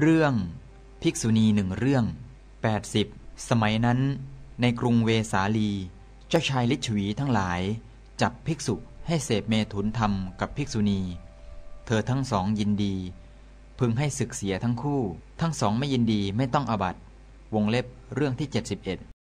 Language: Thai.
เรื่องภิกษุณีหนึ่งเรื่อง 80 สมัยนั้นในกรุงเวสาลีเจ้าชายลิชวีทั้งหลาย จับภิกษุให้เสพเมถุนธรรมกับภิกษุณี เธอทั้งสองยินดี พึงให้ศึกเสียทั้งคู่ ทั้งสองไม่ยินดีไม่ต้องอบัต วงเล็บเรื่องที่ 71